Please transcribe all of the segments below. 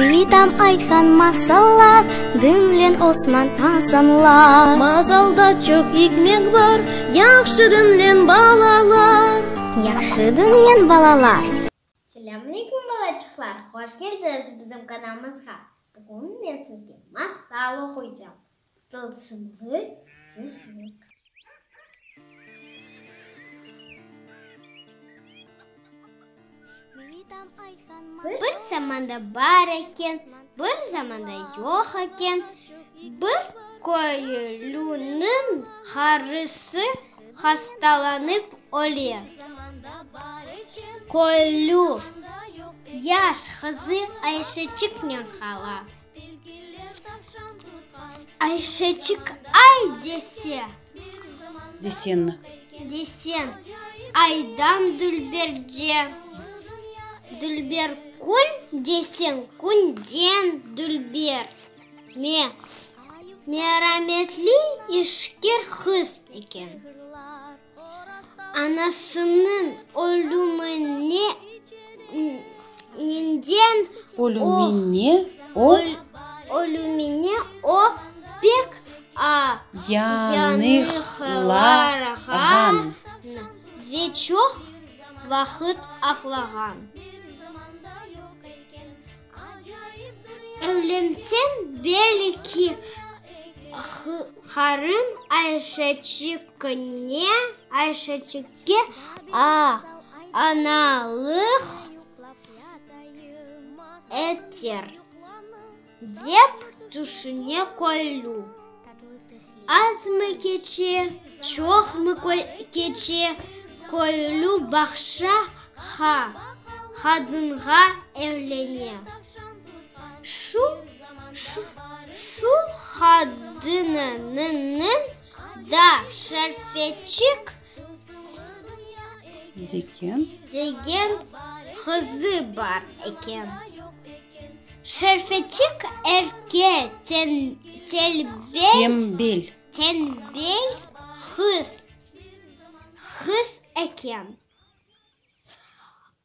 мейдам айтқан масаллар дүнлен осман асанлар Мазалда жоқ икмек бар яқшы дүнлен балалар яқшы дүнлен балалар алейкум балачықлар қош келдіңіз біздің каналымызға бүгін мен сізге масал оқиям Тылсымды, жүзік бір заманда бар екен бір заманда жоқ екен бір көйлінің қарысы хасталанып өле көйлу яш қызы нен қала айшечік ай десе десен десен айдан дүлберже дүлбер күн десең күнден дүлбер ме мераметли ішкер қыз екен анасының өліміне ненден өліміне о өліміне о пек а вақыт ақлаған Әулемсем белкі харым айшачикіне айшачикке а аналық әтер деп түшіне койлу аз кече чох мы кече койлу бақша ха хадынға әвлене şu şu şu hadının da şerfeçik degan degan qizi bor ekan sharfachik ten telbel tembel tembel qiz qiz eken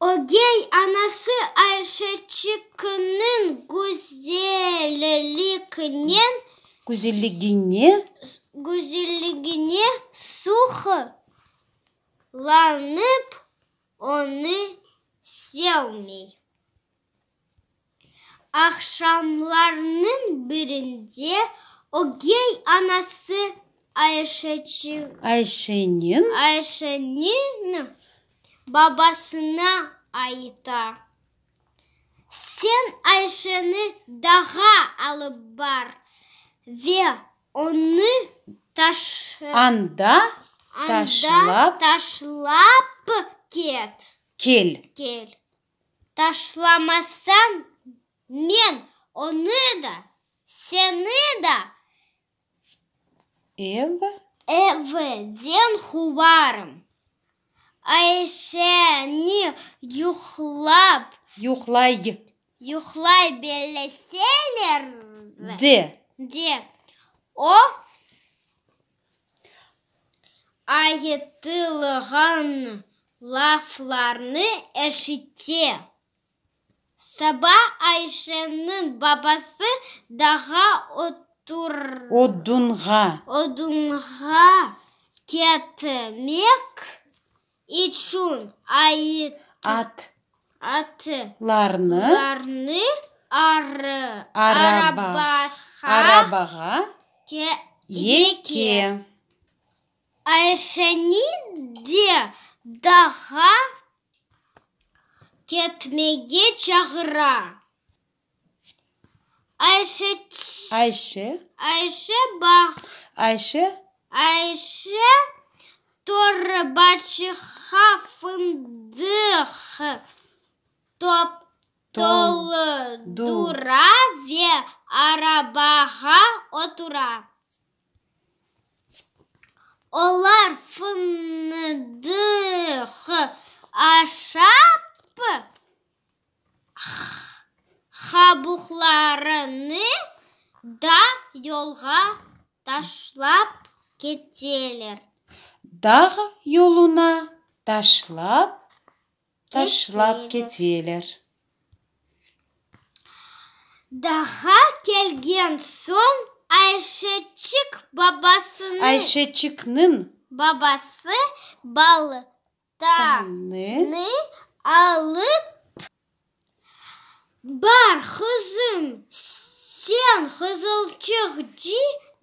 Огей анасы айшачикінің гүзелілігінен гүзелігіне гүзелігіне ланып оны селмей. ақшамларының бірінде Огей анасы айшачи айшенин айшенин бабасына айта сен айшаны даға алып бар ве оны таш анда ташлап ташлап кет кел кел ташламасаң мен оны да сені да Эв? Эвден хуварым әйшәне юхлап юхлай юхлай белеселер де де о айтылған лафларны әшіте. саба Айшенің бабасы даға отур одунға одунға кетмек ичун айт ат Ларны. ары арабаға еке айшани де даға кетмеге чағыра айше айше айше бақ айше айше торбачиха фындых топ тол дура ве арабаға отура олар фындых ашап хабухларыны да йолға ташлап кетелер Дағы юлуна ташлап ташлап кетелер Даха келген соң айшечик бабасының айшечикнің бабасы балтаны алып бар қызым сен қызылчық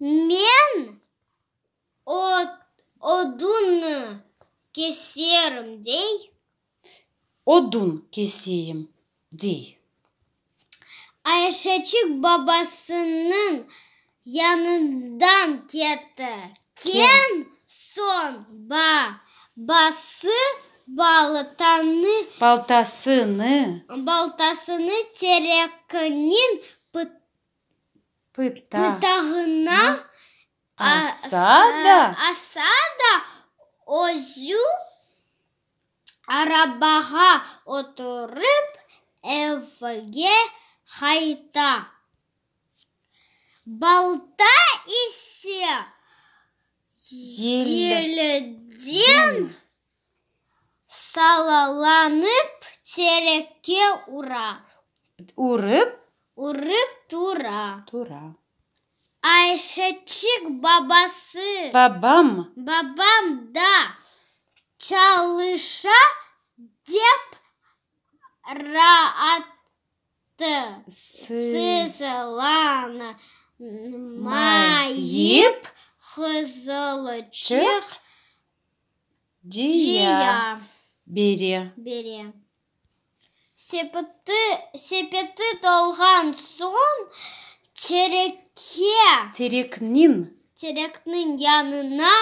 мен от Одун кесерім дей. Одун keseyim дей. Ayşecik babasının yanından gitti. Ken son babası baltanı baltasını baltasını terekkinin pıt, pıta. pıtağına Асада. Асада. Озю. Арабаға отырып, Эвге хайта. Балта исе еліден салаланып терекке ура. Урып? Урып Тура. тура. Ayşeçik babası. Babam. Babam da çalışacak rahat sızlanmayıp hızlıcık diye biri. biri. Sepeti, sepeti dolgan son çerek ке терекнин теректің янына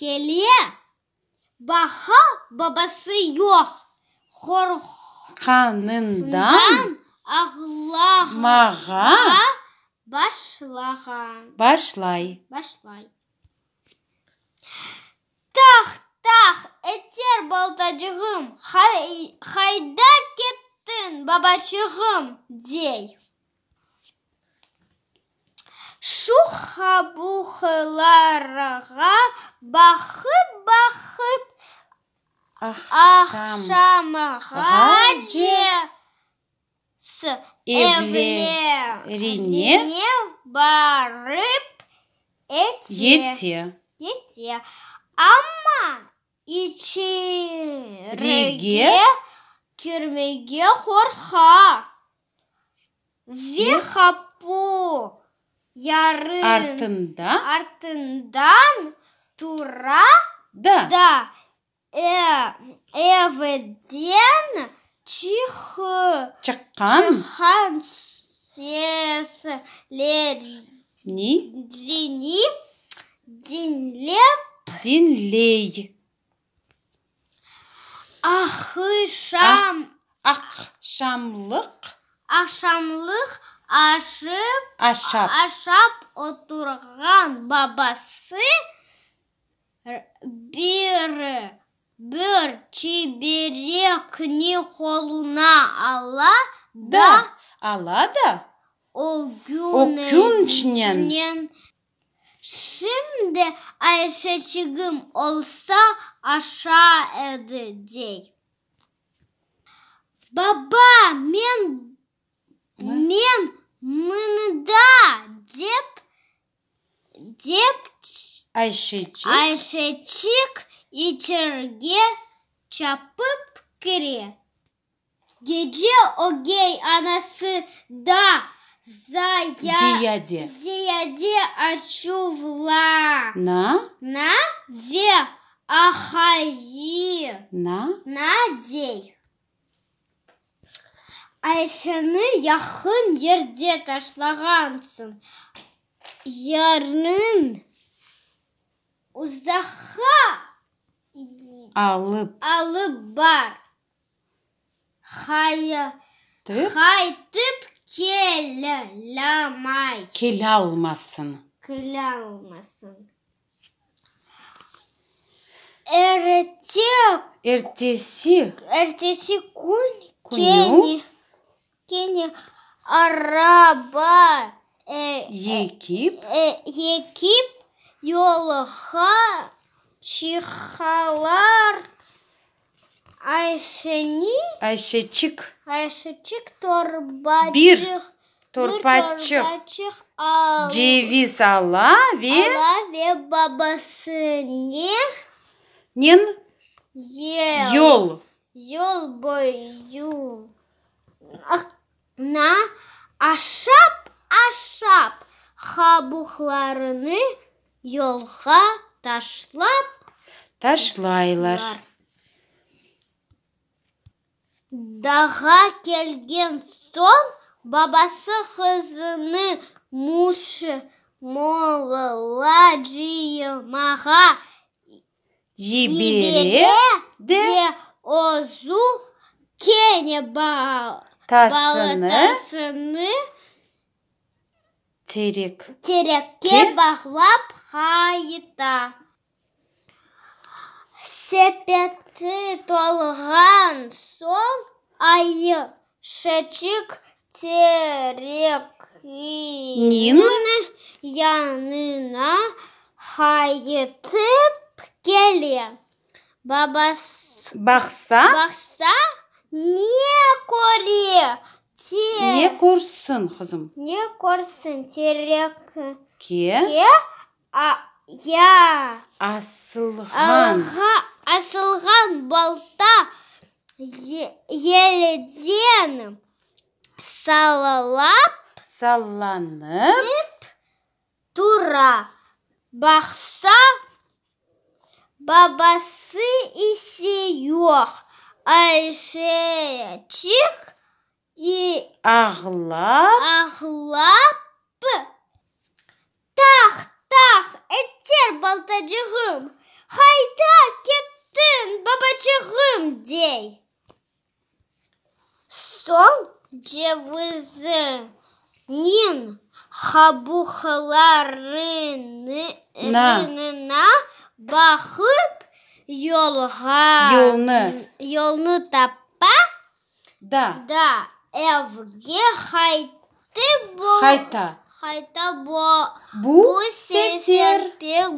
келе баха бабасы жоқ қорқаныңдан маға башлаған башлай башлай тах тах этер балтажығым қайда кеттің бабашығым дей бахып-бахып бақып бақып ақшамға де евлене барып ете ете амма ичереге кірмеге хорха вехапу ярын артында артындан тура да да э, эвден чих чыккан лер ни лини динлеп динлей ахышам ақшамлық ақшамлық ашып ашап, ашап отырған бабасы бір бір чеберек не қолына ала да ала да Шімді шымды айшачегім олса аша әді дей баба мен мен мында ну деп деп айшечик айшечик и черге чапып кре Gece o gey anası da зая, зияде. зияде очувла. На, на ве ахаи на надей. Айшаны яқын ерде ташлағансың ярның ұзаққа алып алып бар хая қайтып келе ламай алмасын келе алмасын ертек күн кені растения араба э, екип э, екип э, йолха чихалар айшени айшечик айшечик торбачих бир Турпачық. Жевис ала ве... Ала ве бабасыне... Нен... Ел. Йол. Йол бою. Ах, на ашап ашап хабуқларыны жолға ташлап ташлайлар даға келген соң бабасы қызыны мушы молыла жиымаға жібере де озу кене balatasını, balatasını terek. Terekке bağlap hayda. Sepeti dolgan son ayı şeçik terekinin yanına hayıtıp gelin. Babası baksa, baksa не көре не көрсін қызым не көрсін терек ке а, я асылған асылған балта елден салалап саланып тура бақса бабасы исе жоқ Айшечик и Ахлап Ахлап Тах-тах эттер балтажығым Хайда кеттің бабачығым дей соң жевізінен хабухаларына бахып Йолға. Йолны Йолны таппа Да Да Әвге хайты Қайта. Хайта Хайта бо Бу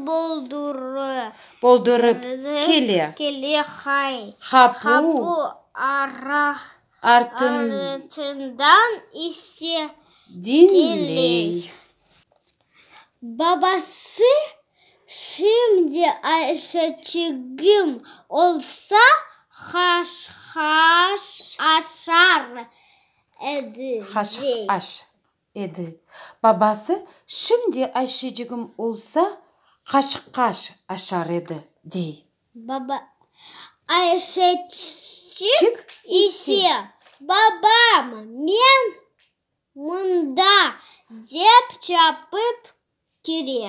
Бұл болдыры. Болдырып келе Келе хай Хапу ара Артын Артындан исе Динлей Бабасы Шимди айшачигим олса хаш-хаш ашар еді. хаш аш еді. Бабасы шимди айшачигим олса хаш-хаш ашар еді дей. Баба айшачик исе бабам мен мұнда деп чапып кере.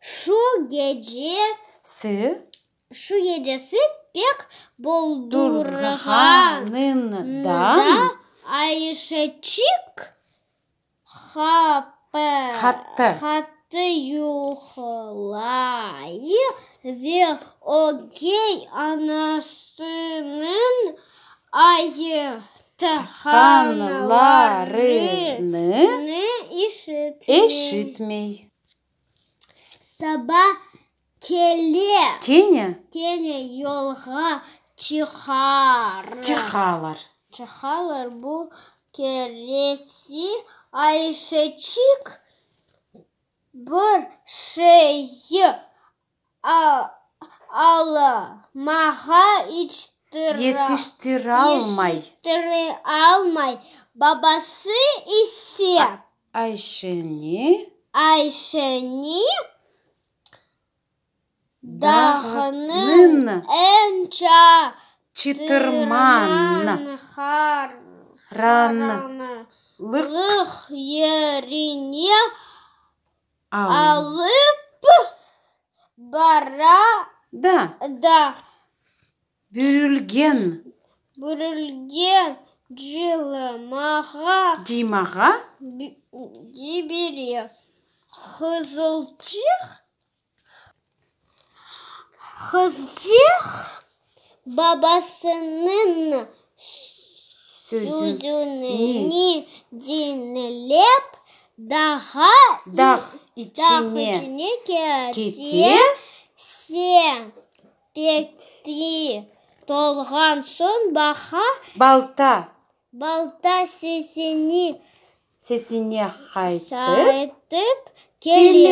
Şu gece sı şu gecesi pek boldurhan Ayşe çık hapı hattı hattı yuhlayı ve o gey anasının ayı tahanlarını işitmiyor саба келе кене кене жолға чихар чихалар чихалар бұл келесі айшечик бір шейі аламаға жетіштіре алмай жетіштіре алмай бабасы исе айшени айшени әнча энча қараны харанлық еріне алып бара да да бүрілген бүрілген жылымаға димаға дибере қызылчық хызжих бабасының сөзіні денелеп даға даг ичине кете сепекти толған соң баха балта балта сесіне қайтып келе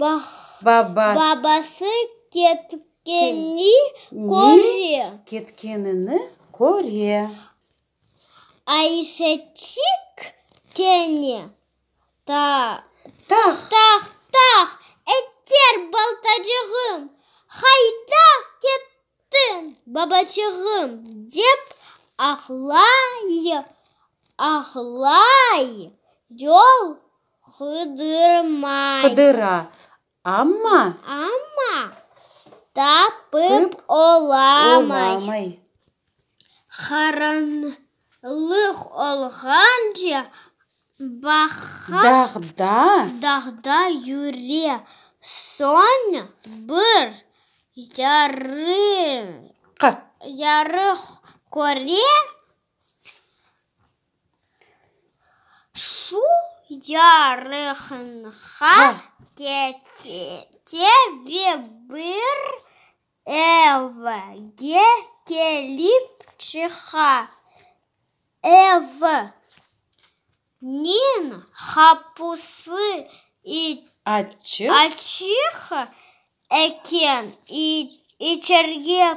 бабасы, бабасы кеткені көре Кеткеніні көре айшечик кені та тах тах тах әттер балтажығым хайда кеттің бабашығым деп ақлай ахлай, жол қыдырмай Хыдыра. Амма. Амма. Тапып оламай. Оламай. Харанлық олған же баха. Дағда. Дағда юре. Соң бір ярық Қа. Ярых көре. Шу ярыхынха. Ха! кети теве бір әві ге келіп нин хапусы и ачих ачиха экен и и кіре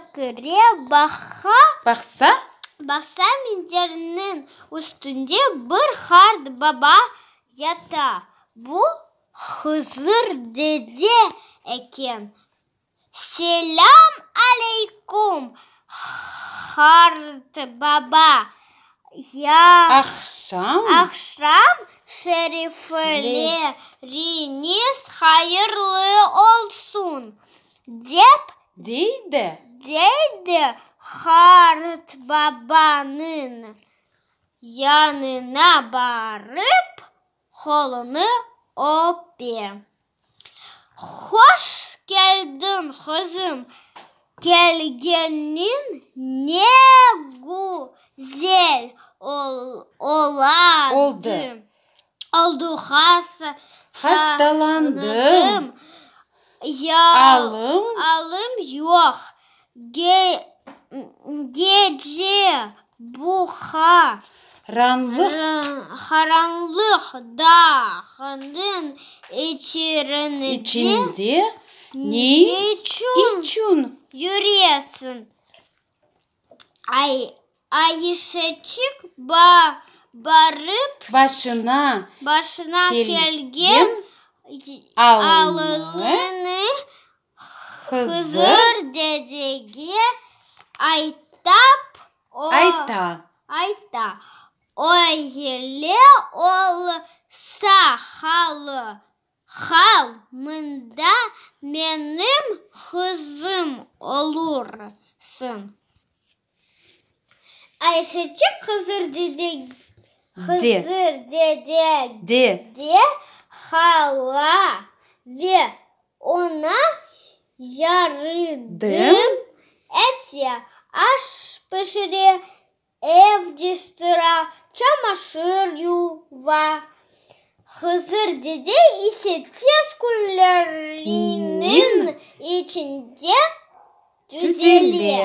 баха Бахса бақса мендерінің үстінде бір хард баба ята бұл хызыр деде екен селям алейкум харт баба я ақшам ақшам шерифлеріңіз қайырлы олсын деп дейді дейді харт бабаның янына барып қолыны оппе хош келдің қызым келгенің не гүзел олады олды хасталандым алым алым жоқ геже бұха Qaranlıq. Qaranlıq dağının içerinici. İçinde. Niçin? İçin. Yürüyesin. Ay, ayışecik ba, barıp. Başına. Başına kelgen. kelgen alını Hızır dedegi aytap o ayta ayta ле ол сахалы хал мында менің қызым олурсың айшече қызыр деде қызыр деде де де хала ве она ярыдым әте аш пішіре евдистра чамашыр юва хызыр деде есептес күнлерінің ішінде түзеле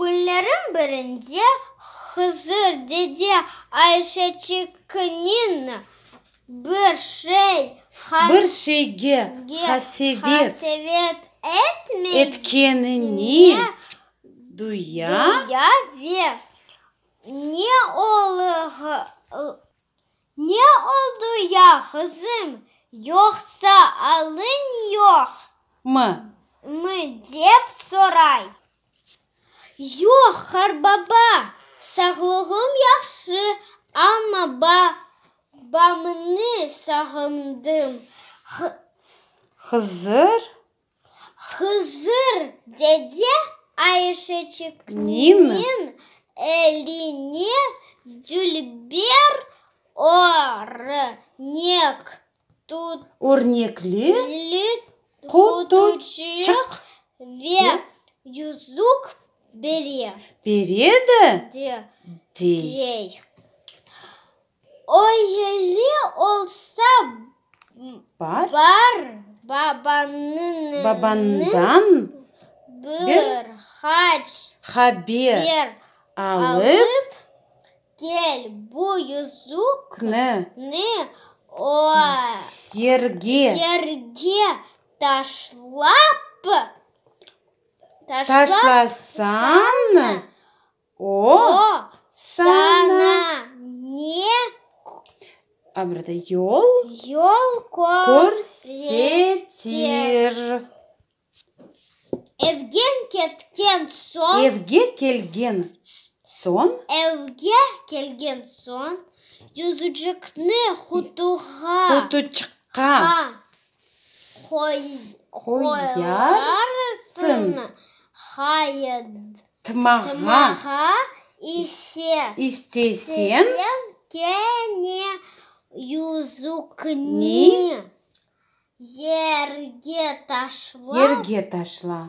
күнлердің бірінде хызыр деде айшачекінен бір шей бір шейге хасевет, хасевет Дуя? Дуя ве. Не ол Не олды я, қызым? Йоқса алын йоқ. Мы? Мы деп сорай. Йоқ, харбаба. Сағлығым яқшы, ама ба. Бамыны сағымдым. Хызыр? Хызыр, деде? Айшечек Нин, Нин Элине, Дюльбер, Орнек, тут Урнекле, Кутучек, Ве, Юзук, Бере. Береда? Де. Дей. Ойле олса бар, бар бабанын, бабандан bir haj xaber olib kel bu yuzukni yerga yerga tashlab tashlasan o sana ne обратно yo'l yo'l ko'rsatir Евген Кельгенсон. Евге Кельгенсон. Евге Кельгенсон, Жүзүчүкне хутуха. Хутучка. Хой. Қоярсың. Хайытмаға. Исе. Истесен. Кене юзукни. ерге ташла жерге ташла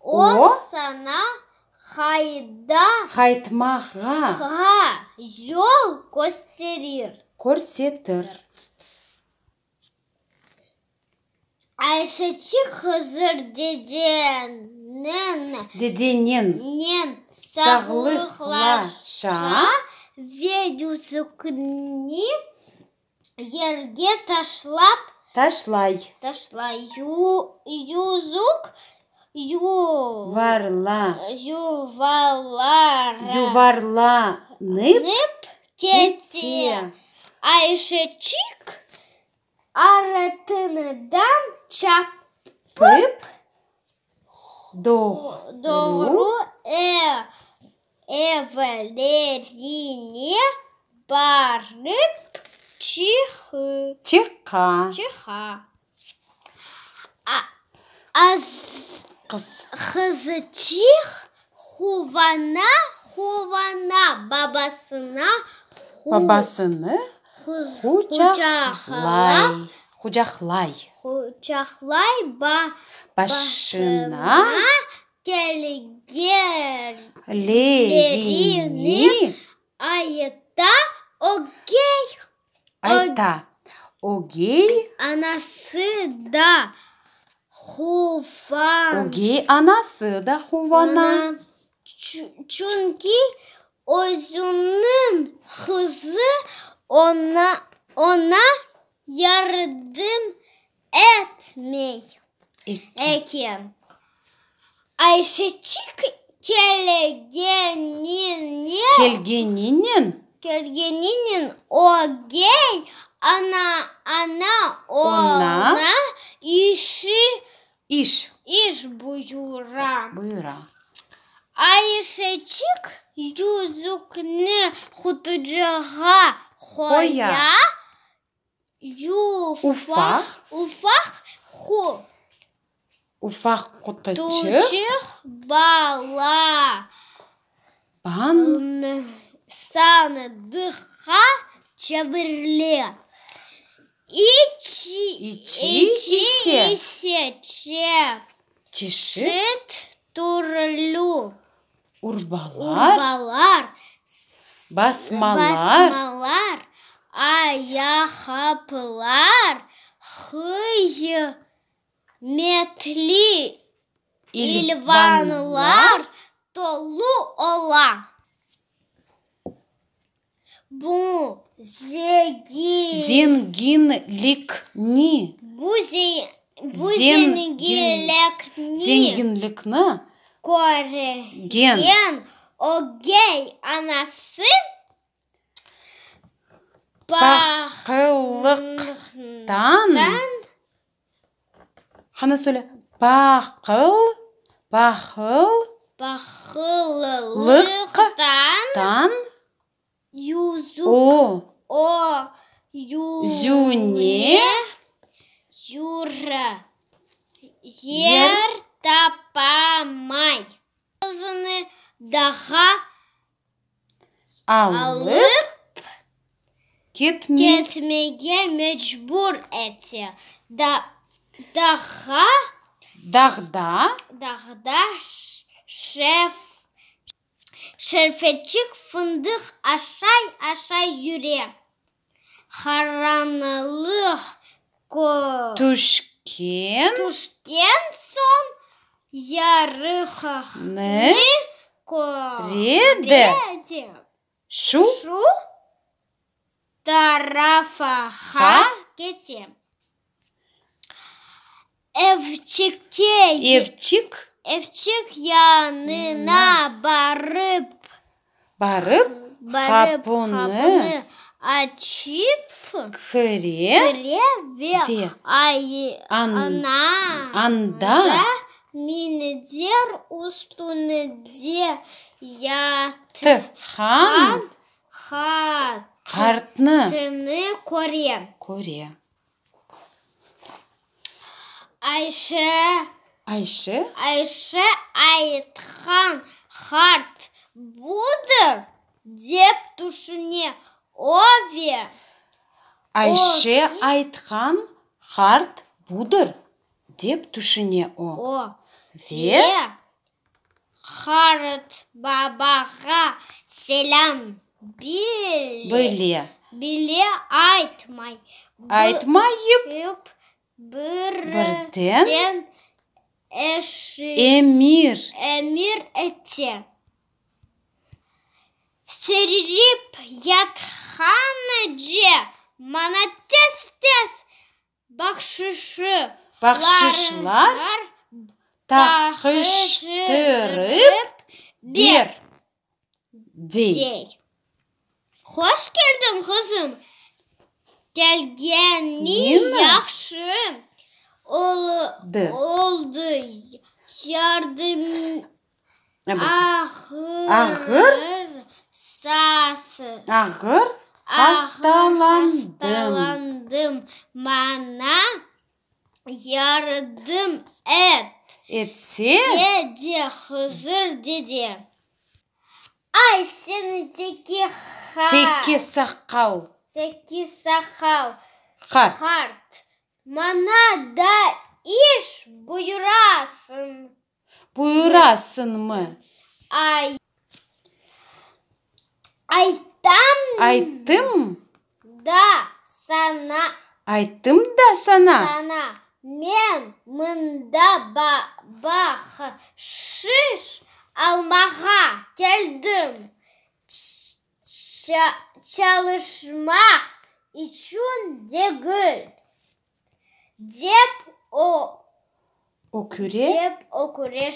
о сана қайда қайтмақға жол көрсетер көрсетір Айшачи хызыр деденен деденен нен сағлықлаша ведюсікні ерге ташлап Ташлай. Ташлай. Ю, юзук. Ю. Варла. Ювалар. Юварла. Ныпь. Ныпь. Тете. Айше а чик. чап чапып. До. Довру. Э. Эвелерине барып. Чиха. Чиха. Аз қыз. Қызы чих хувана хувана бабасына бабасыны хучахлай хучахлай хучахлай ба башына келгер лерини айыта огей айта огей анасы да хуван огей анасы да хувана чүнки өзүнүн кызы ona ona yardım etmey. Eken. Ayşeçik kelegeninin Келгенинен? Киргининин о гей, она, она, она, она иши, иш, иш буюра. Буюра. Айшечик юзукне хутуджага хоя, юфах, уфах ху. Уфах кутачих. Тучих бала. Бан. Саны сандыха чеверле. Ичи, ичи, ичи, исе, че. Чешит турлю. Урбалар. Урбалар. Басмалар. Басмалар. Аяхапылар. Хыйы. Метли. Илванлар. Толу ола. Зенгин Ликни бұл Ликна Коре Ген. Огей анасы бақылықтан қана сөйле бақыл бақыл бақылылықтан Юзук. О. О. Ю. Зюне. Юра. Ертапамай. Yer. Daha alıp Gitme. ketmeye mecbur etti. Da, daha Dağda. Dağda şef Шерфетчик fındık ашай ашай юре Харанылых ко... Тушкен. Тушкен сон ярыхах. Мы. Ко... Реде. Шу. Шу. Тарафа ха. Кете. Эвчике. Эвчик. Evchik yanına barıp barıp barıp kapını açıp kire kire ve ay an, ana anda da minder üstünde yatkan hat kartını kore kore Ayşe Айше? Айше айтқан харт будыр деп түшіне ове. Айше айтқан харт будыр деп түшіне о. Ве? Харт бабаға селам Біле. Біле айтмай. Айтмайып. Бірден әші... Эмир. Эмир эти. Серип ятхана же мана тез тез бақшышы бақшышлар тақыштырып бер дей. Хош келдің қызым. Келгенің яқшың ol, dı. oldu yardım Ағыр ağır, ağır sası. Ağır hastalandım. hastalandım. Bana yardım et. сені Dedi dedi. Ay seni Мана да иш буйрасын. Буйрасын мы. Ай. Айтым. Да сана. Айтым да сана. Сана. Мен мында ба алмага шыш алмаға келдім. Ча, чалышмақ ичун дегіл деп о окуре деп окуре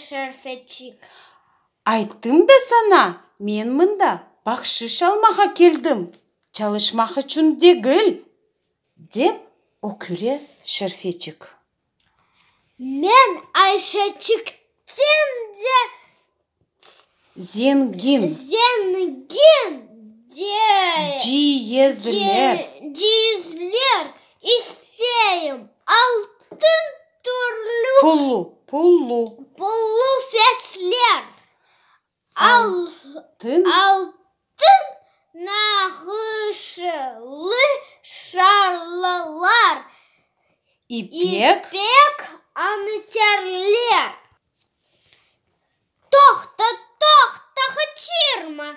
айттым да сана мен мында бақшы шалмаға келдім чалышмақ үшін дегіл деп окуре шерфетчик мен айшечиктен де зенгин зенгин де жиезлер жиезілер Алтын түрлі Пұлу, пұлу. Пұлу феслер. Алтын. Алтын нағышылы шарлылар. Ипек. Ипек анытерлер. Тоқта-тоқта тоқты қычырма.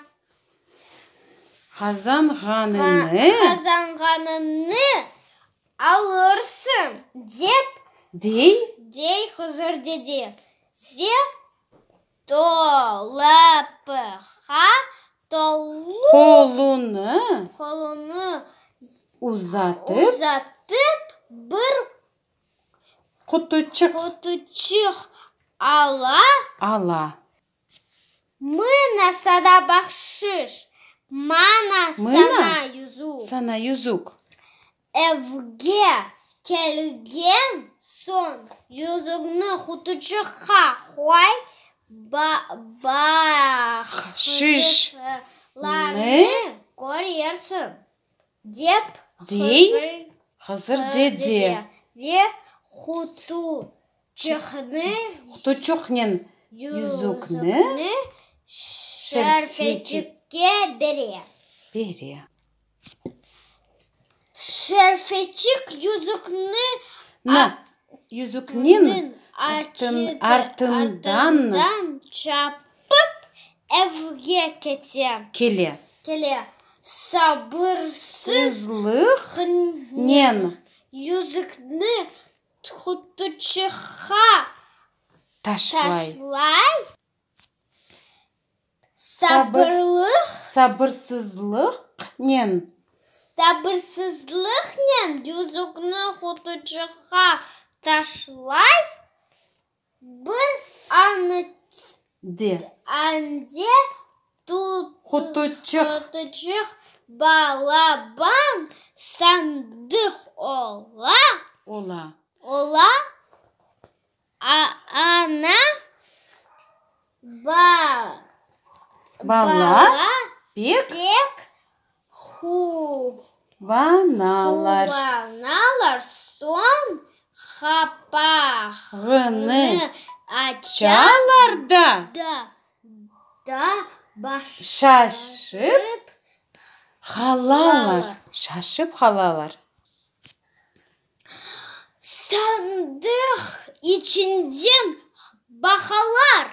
Қазанғаныны. Қазанғаныны. Қазанғаныны алырсын деп дей дей хұзыр деде фе толыпыға толу қолуны қолуны ұзатып ұзатып бір құтычық құтычық ала ала мына бақшыш, мана сана юзук сана юзук FG келген сон жүзіңнің құтычы қа қуай ба ба шиш көрерсің деп дей қызыр деде ве құту чыхны құту шарфетікке бере бере шерфечик а... Юзукнин артын, артындан, чапып эвге кете. Келе. Келе. Сабырсызлық нен. Юзікні ташлай. ташлай. Сабырлық. Сабырсызлық нен сабырсызлықнен дюзукны хутучыға ташлай бір анет де анде хутучых балабан сандық ола ола ола а ана ба бала, бек ху ваналар ваналар сон қапағыны ачаларда да да шашып қалалар шашып қалалар сандық ішінден бақалар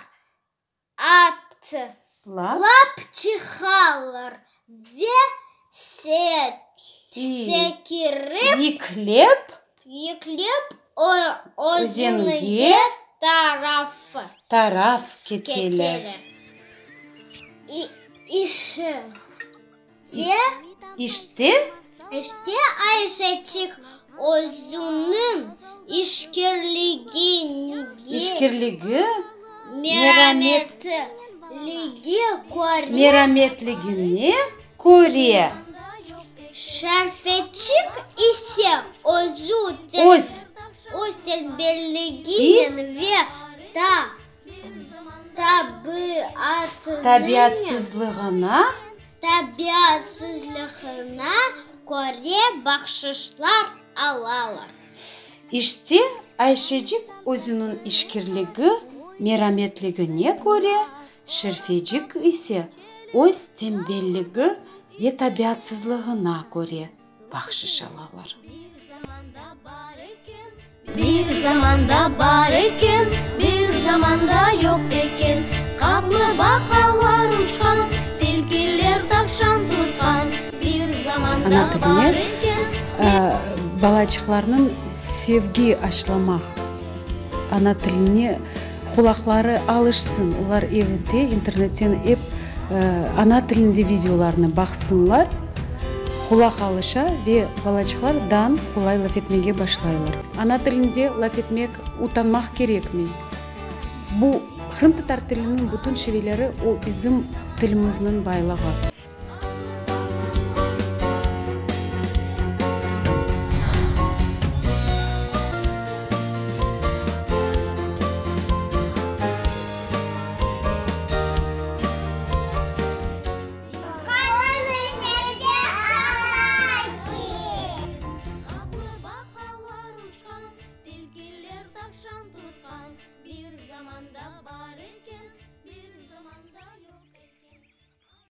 атлап Лапчихалар. ве сет секіріп Еклеп. екілеп өзенге тараф тараф кетелі іште іште іште айшачик өзінің ішкерлігіне ішкерлігі мераметліге көре мераметлігіне көре шарфетчик ісе озу өз остен белгиен ве та табиатсызлығына табиатсызлығына көре бақшышлар алалар іште айшеджик өзінің ішкерлігі мераметлігіне көре шерфеджик ісе өз тембелігі, е табиятсызлығына көре бақшыш алалар бір заманда бар екен бір заманда жоқ екен қаблы бақалар ұшқан телкелер тапшан тұтқан бір заманда бар екен балачықларның севги ашламақ ана тіліне құлақлары алышсын олар евінде интернеттен еп ана э, тілінде видеоларны бақсыңлар құлақ алыша ве балачықлар дан құлай лафетмеге башлайлар ана тілінде лафетмек утанмақ керек ме бұл хрым татар тілінің бүтін шевелері ол біздің тіліміздің байлығы